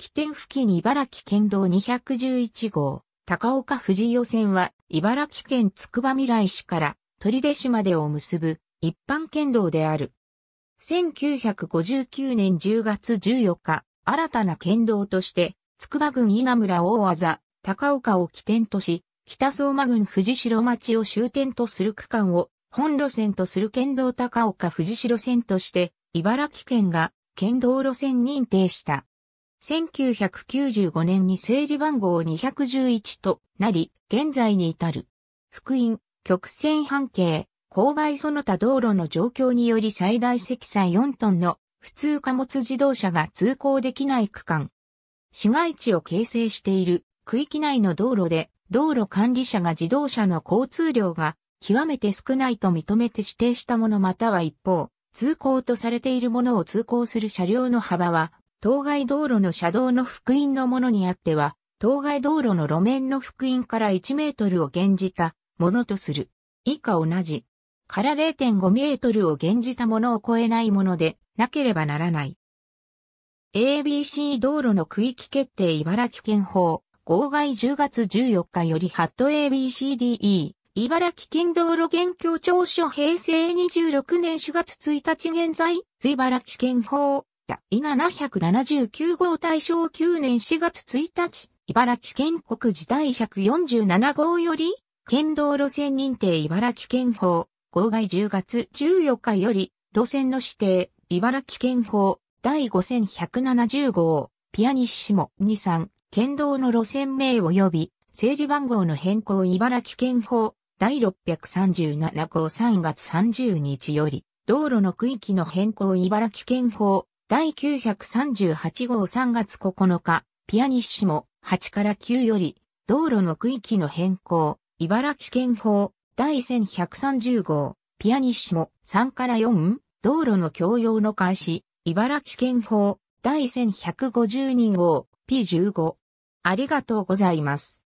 起点付近茨城県道211号、高岡藤予線は、茨城県つくばみらい市から取手市までを結ぶ一般県道である。1959年10月14日、新たな県道として、つくば郡稲村大技、高岡を起点とし、北相馬郡藤代町を終点とする区間を本路線とする県道高岡藤代線として、茨城県が県道路線認定した。1995年に整理番号211となり、現在に至る。福音、曲線半径、勾配その他道路の状況により最大積載4トンの普通貨物自動車が通行できない区間。市街地を形成している区域内の道路で道路管理者が自動車の交通量が極めて少ないと認めて指定したものまたは一方、通行とされているものを通行する車両の幅は当該道路の車道の福音のものにあっては、当該道路の路面の福音から1メートルを減じたものとする。以下同じ。から0.5メートルを減じたものを超えないものでなければならない。ABC 道路の区域決定茨城県法、号外10月14日よりハット ABCDE、茨城県道路現況調書平成26年4月1日現在、茨城県法、た。伊779号大正9年4月1日、茨城県国自第147号より、県道路線認定茨城県法、号外10月14日より、路線の指定、茨城県法、第5170号、ピアニッシモ23、県道の路線名及び、整理番号の変更茨城県法、第637号3月30日より、道路の区域の変更茨城県法、第938号3月9日、ピアニッシモ8から9より、道路の区域の変更、茨城県法第1130号、ピアニッシモ3から4、道路の共用の開始、茨城県法第1152号 P15。ありがとうございます。